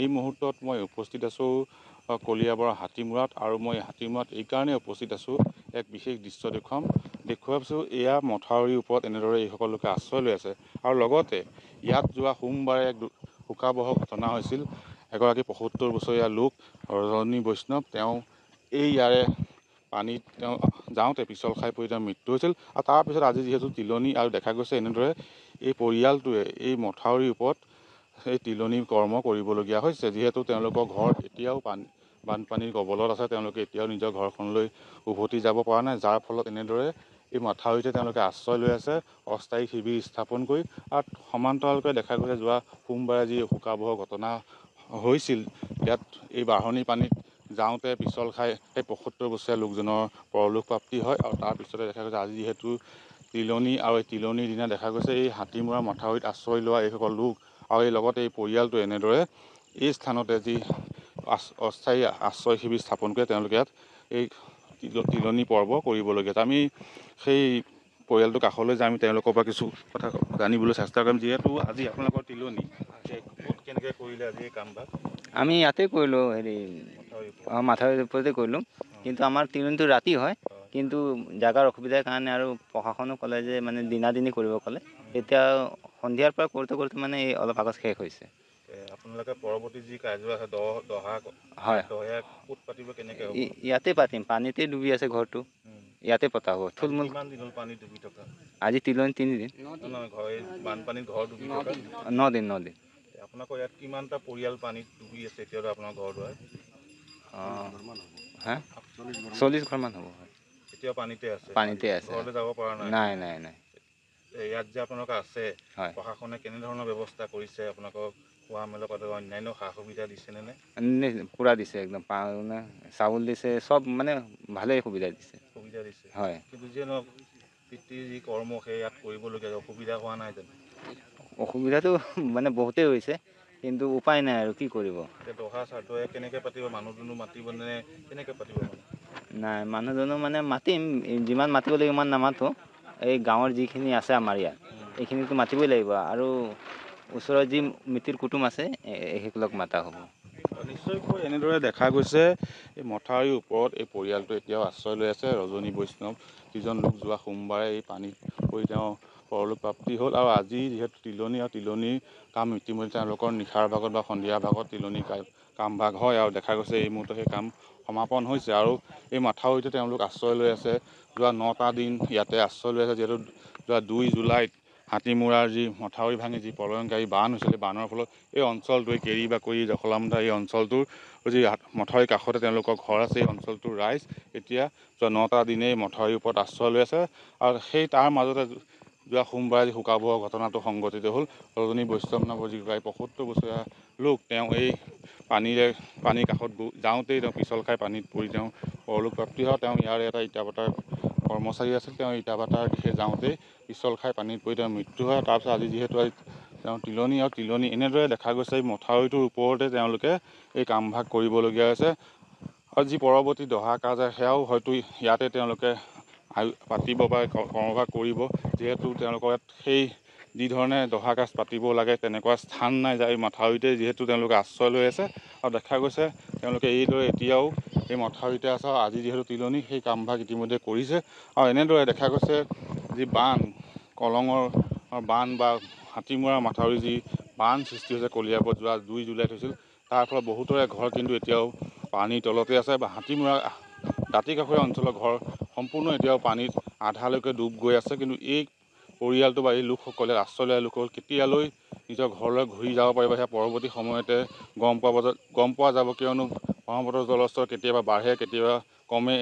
এই মুহূৰ্তত মই উপস্থিত আছোঁ কলিয়াবৰ হাতীমূৰাত আৰু মই হাতীমূৰাত এইকাৰণেই উপস্থিত আছোঁ এক বিশেষ দৃশ্য দেখুৱাম দেখুৱাইছোঁ এয়া মথাউৰিৰ ওপৰত এনেদৰে এইসকল লোকে আশ্ৰয় লৈ আছে আৰু লগতে ইয়াত যোৱা সোমবাৰে এক শোকাবহ ঘটনা হৈছিল এগৰাকী পয়সত্তৰ বছৰীয়া লোক ৰজনী বৈষ্ণৱ তেওঁ এই ইয়াৰে পানীত তেওঁ যাওঁতে পিছল খাই পৰি তেওঁ মৃত্যু হৈছিল আৰু তাৰপিছত আজি যিহেতু তিলনী আৰু দেখা গৈছে এনেদৰে এই পৰিয়ালটোৱে এই মথাউৰিৰ ওপৰত সেই তিলনী কৰ্ম কৰিবলগীয়া হৈছে যিহেতু তেওঁলোকৰ ঘৰ এতিয়াও বানপানীৰ কবলত আছে তেওঁলোকে এতিয়াও নিজৰ ঘৰখনলৈ উভতি যাব পৰা নাই যাৰ ফলত এনেদৰে এই মাথাউৰিতে তেওঁলোকে আশ্ৰয় লৈ আছে অস্থায়ী শিবিৰ স্থাপন কৰি আৰু সমান্তৰালকৈ দেখা গৈছে যোৱা সোমবাৰে যি শোকাবহ ঘটনা হৈছিল ইয়াত এই বাঢ়নী পানীত যাওঁতে পিছল খাই সেই পঁয়সত্তৰ বছৰীয়া লোকজনৰ পৰলোক প্ৰাপ্তি হয় আৰু তাৰপিছতে দেখা গৈছে আজি যিহেতু তিলনি আৰু এই তিলনিৰ দিনা দেখা গৈছে এই হাতীমৰা মথাউৰিত আশ্ৰয় লোৱা এইসকল লোক আৰু এই লগতে এই পৰিয়ালটো এনেদৰে এই স্থানতে যি অস্থায়ী আশ্ৰয় শিবিৰ স্থাপন কৰে তেওঁলোকে ইয়াত এই তিলনি পৰ্ব কৰিবলগীয়া আমি সেই পৰিয়ালটো কাষলৈ আমি তেওঁলোকৰ পৰা কিছু কথা জানিবলৈ চেষ্টা কৰিম যিহেতু আজি আপোনালোকৰ তিলনি কেনেকৈ কৰিলে আজি এই কাম বাক আমি ইয়াতে কৰিলোঁ হেৰি মাথাউৰি ওপৰতে কৰিলোঁ কিন্তু আমাৰ তিলনিটো ৰাতি হয় কিন্তু জেগাৰ অসুবিধাৰ কাৰণে আৰু প্ৰশাসনেও ক'লে যে মানে দিনা দিনি কৰিব ক'লে এতিয়া সন্ধিয়াৰ পৰা কৰোঁতে কৰোঁতে মানে এই অলপ আগত শেষ হৈছে আপোনালোকে পৰৱৰ্তী যি কাৰ্যবাহী হয় ইয়াতে পাতিম পানীতে ডুবি আছে ঘৰটো ইয়াতে পতা হ'ব থুলমূল আজি তিলনি তিনিদিন ন দিন আপোনালোকৰ ইয়াত কিমানটা পানীত ডুবি আছে আপোনাৰ ঘৰ দুৱাৰ অঁ হে চল্লিছ ঘৰমান হ'ব হয় এতিয়া পানীতে আছে পানীতে আছে ঘৰলৈ যাব পৰা নাই নাই নাই নাই ইয়াত যে আপোনালোক আছে প্ৰশাসনে কেনেধৰণৰ ব্যৱস্থা কৰিছে আপোনালোকক খোৱা মেলা কৰে অন্যান্য সা সুবিধা দিছেনে নাই পূৰা দিছে একদম মানে চাউল দিছে চব মানে ভালেই সুবিধা দিছে সুবিধা দিছে হয় কিন্তু যিয়ে নহওক পিতৃ যি কৰ্ম সেই ইয়াত কৰিবলগীয়া অসুবিধা হোৱা নাই জানো অসুবিধাটো মানে বহুতেই হৈছে কিন্তু উপায় নাই আৰু কি কৰিব দহা চাৰ্টোৱে কেনেকৈ পাতিব মানুহ দুনো মাতিব নে কেনেকৈ পাতিব মানে নাই মানুহজনক মানে মাতিম যিমান মাতিব লাগিব সিমান নামাতোঁ এই গাঁৱৰ যিখিনি আছে আমাৰ ইয়াত এইখিনিতো মাতিবই লাগিব আৰু ওচৰৰ যি মিতিৰ কুটুম আছে সেইবিলাক মতা হ'ব নিশ্চয়কৈ এনেদৰে দেখা গৈছে এই মথাউৰিৰ ওপৰত এই পৰিয়ালটো এতিয়াও আশ্ৰয় লৈ আছে ৰজনী বৈষ্ণৱ যিজন লোক যোৱা সোমবাৰে এই পানীত পৰি তেওঁ পৰলোকপ্ৰাপ্তি হ'ল আৰু আজি যিহেতু তিলনী আৰু তিলনী কাম ইতিমধ্যে তেওঁলোকৰ নিশাৰ ভাগত বা সন্ধিয়াৰ ভাগত তিলনী কাম ভাগ হয় আৰু দেখা গৈছে এই মুহূৰ্তত সেই কাম সমাপন হৈছে আৰু এই মাথাউৰিতে তেওঁলোক আশ্ৰয় লৈ আছে যোৱা নটা দিন ইয়াতে আশ্ৰয় লৈ আছে যিহেতু যোৱা দুই জুলাইত হাতীমূৰাৰ যি মথাউৰি ভাঙি যি প্ৰলয়নকাৰী বান হৈছিলে বানৰ ফলত এই অঞ্চলটোৱে কেৰি বাকৰি জখলামুদা এই অঞ্চলটোৰ যি মথাউৰি কাষতে তেওঁলোকৰ ঘৰ আছে এই অঞ্চলটোৰ ৰাইজ এতিয়া যোৱা নটা দিনেই মথাউৰিৰ ওপৰত আশ্ৰয় লৈ আছে আৰু সেই তাৰ মাজতে যোৱা সোমবাৰে আজি শোকাৱহ ঘটনাটো সংঘটিত হ'ল ৰজনী বৈষ্ণৱ নামৰ যি প্ৰায় পঁয়সত্তৰ বছৰীয়া লোক তেওঁ এই পানীৰে পানীৰ কাষত যাওঁতেই তেওঁ পিছল খাই পানীত পৰি তেওঁ পৰলোক প্ৰাপ্তি হয় তেওঁ ইয়াৰে এটা ইটা বটাৰ কৰ্মচাৰী আছিল তেওঁ ইটা বটাৰ দিশে যাওঁতেই পিছল খাই পানীত পৰি তেওঁ মৃত্যু হয় তাৰপিছত আজি যিহেতু আজি তেওঁ তিলনী আৰু তিলনী এনেদৰে দেখা গৈছে এই মথাউৰিটোৰ ওপৰতে তেওঁলোকে এই কামভাগ কৰিবলগীয়া হৈছে আৰু যি পৰৱৰ্তী দহা কাজ সেয়াও হয়তো ইয়াতে তেওঁলোকে পাতিব বা কৰ্মভাগ কৰিব যিহেতু তেওঁলোকৰ ইয়াত সেই যি ধৰণে দহাকাজ পাতিব লাগে তেনেকুৱা স্থান নাই যায় মথাউৰিতে যিহেতু তেওঁলোকে আশ্ৰয় লৈ আছে আৰু দেখা গৈছে তেওঁলোকে এইদৰে এতিয়াও এই মথাউৰিতে আছে আৰু আজি যিহেতু তিলনি সেই কামভাগ ইতিমধ্যে কৰিছে আৰু এনেদৰে দেখা গৈছে যি বান কলঙৰ বান বা হাতীমৰা মথাউৰি যি বান সৃষ্টি হৈছে কলিয়াবত যোৱা দুই জুলাইত হৈছিল তাৰ ফলত বহুতৰে ঘৰ কিন্তু এতিয়াও পানীৰ তলতে আছে বা হাতীমৰা দাঁতি কাষৰীয়া অঞ্চলৰ ঘৰ সম্পূৰ্ণ এতিয়াও পানীত আধালৈকে ডুব গৈ আছে কিন্তু এই পৰিয়ালটো বা এই লোকসকলে আশ্ৰয় লোকসকল কেতিয়ালৈ নিজৰ ঘৰলৈ ঘূৰি যাব পাৰিব সেয়া পৰৱৰ্তী সময়তে গম পোৱা গম পোৱা যাব কিয়নো ব্ৰহ্মপুত্ৰ জলস্তৰ কেতিয়াবা বাঢ়ে কেতিয়াবা কমে